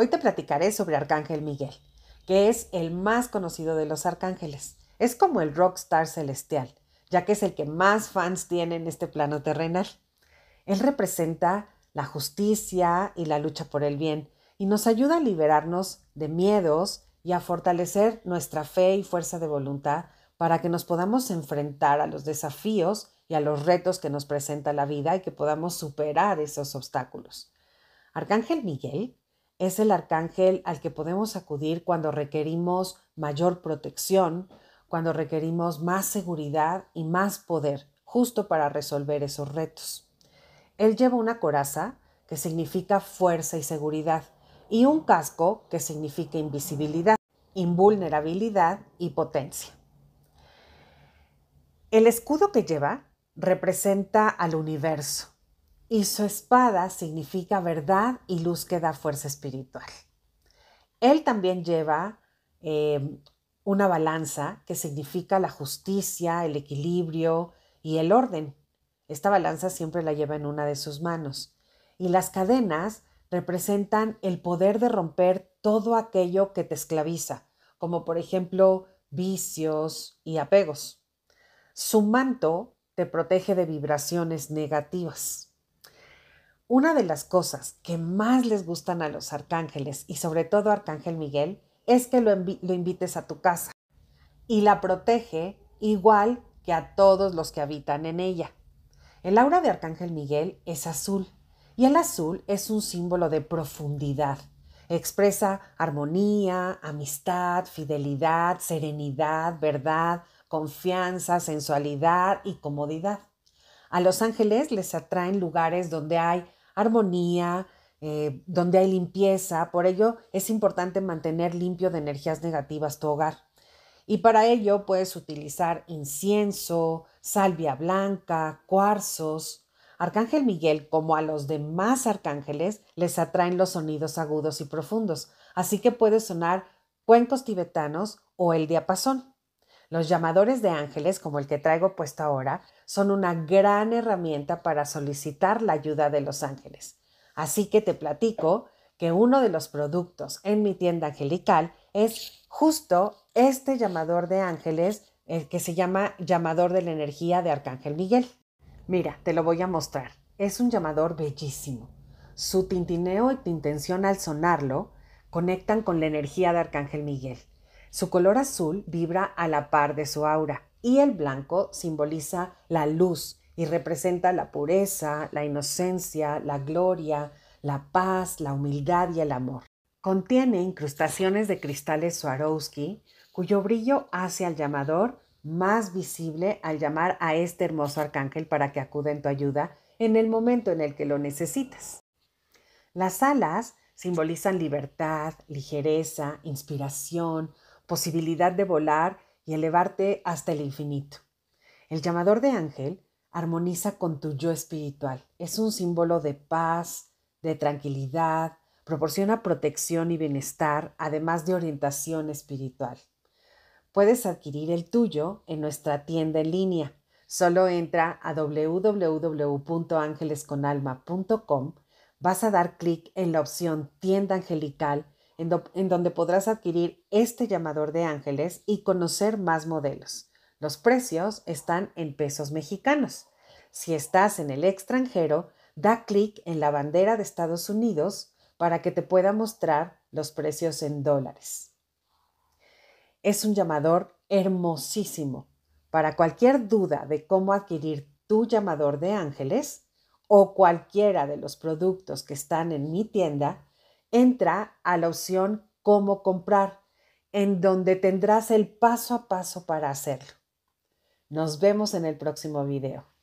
Hoy te platicaré sobre Arcángel Miguel, que es el más conocido de los arcángeles. Es como el rockstar celestial, ya que es el que más fans tiene en este plano terrenal. Él representa la justicia y la lucha por el bien y nos ayuda a liberarnos de miedos y a fortalecer nuestra fe y fuerza de voluntad para que nos podamos enfrentar a los desafíos y a los retos que nos presenta la vida y que podamos superar esos obstáculos. Arcángel Miguel es el arcángel al que podemos acudir cuando requerimos mayor protección, cuando requerimos más seguridad y más poder, justo para resolver esos retos. Él lleva una coraza, que significa fuerza y seguridad, y un casco, que significa invisibilidad, invulnerabilidad y potencia. El escudo que lleva representa al universo, y su espada significa verdad y luz que da fuerza espiritual. Él también lleva eh, una balanza que significa la justicia, el equilibrio y el orden. Esta balanza siempre la lleva en una de sus manos. Y las cadenas representan el poder de romper todo aquello que te esclaviza, como por ejemplo vicios y apegos. Su manto te protege de vibraciones negativas. Una de las cosas que más les gustan a los arcángeles y sobre todo a Arcángel Miguel es que lo, lo invites a tu casa y la protege igual que a todos los que habitan en ella. El aura de Arcángel Miguel es azul y el azul es un símbolo de profundidad. Expresa armonía, amistad, fidelidad, serenidad, verdad, confianza, sensualidad y comodidad. A los ángeles les atraen lugares donde hay armonía, eh, donde hay limpieza. Por ello es importante mantener limpio de energías negativas tu hogar. Y para ello puedes utilizar incienso, salvia blanca, cuarzos. Arcángel Miguel, como a los demás arcángeles, les atraen los sonidos agudos y profundos, así que puedes sonar cuencos tibetanos o el diapasón. Los llamadores de ángeles, como el que traigo puesto ahora, son una gran herramienta para solicitar la ayuda de los ángeles. Así que te platico que uno de los productos en mi tienda angelical es justo este llamador de ángeles el que se llama llamador de la energía de Arcángel Miguel. Mira, te lo voy a mostrar. Es un llamador bellísimo. Su tintineo y tu intención al sonarlo conectan con la energía de Arcángel Miguel. Su color azul vibra a la par de su aura y el blanco simboliza la luz y representa la pureza, la inocencia, la gloria, la paz, la humildad y el amor. Contiene incrustaciones de cristales Swarovski, cuyo brillo hace al llamador más visible al llamar a este hermoso arcángel para que acude en tu ayuda en el momento en el que lo necesitas. Las alas simbolizan libertad, ligereza, inspiración, posibilidad de volar y elevarte hasta el infinito. El llamador de ángel armoniza con tu yo espiritual. Es un símbolo de paz, de tranquilidad, proporciona protección y bienestar, además de orientación espiritual. Puedes adquirir el tuyo en nuestra tienda en línea. Solo entra a www.angelesconalma.com, vas a dar clic en la opción tienda angelical en, donde podrás adquirir este llamador de ángeles y conocer más modelos. Los precios están en pesos mexicanos. Si estás en el extranjero, da clic en la bandera de Estados Unidos para que te pueda mostrar los precios en dólares. Es un llamador hermosísimo. Para cualquier duda de cómo adquirir tu llamador de ángeles o cualquiera de los productos que están en mi tienda, entra a la opción Cómo comprar, en donde tendrás el paso a paso para hacerlo. Nos vemos en el próximo video.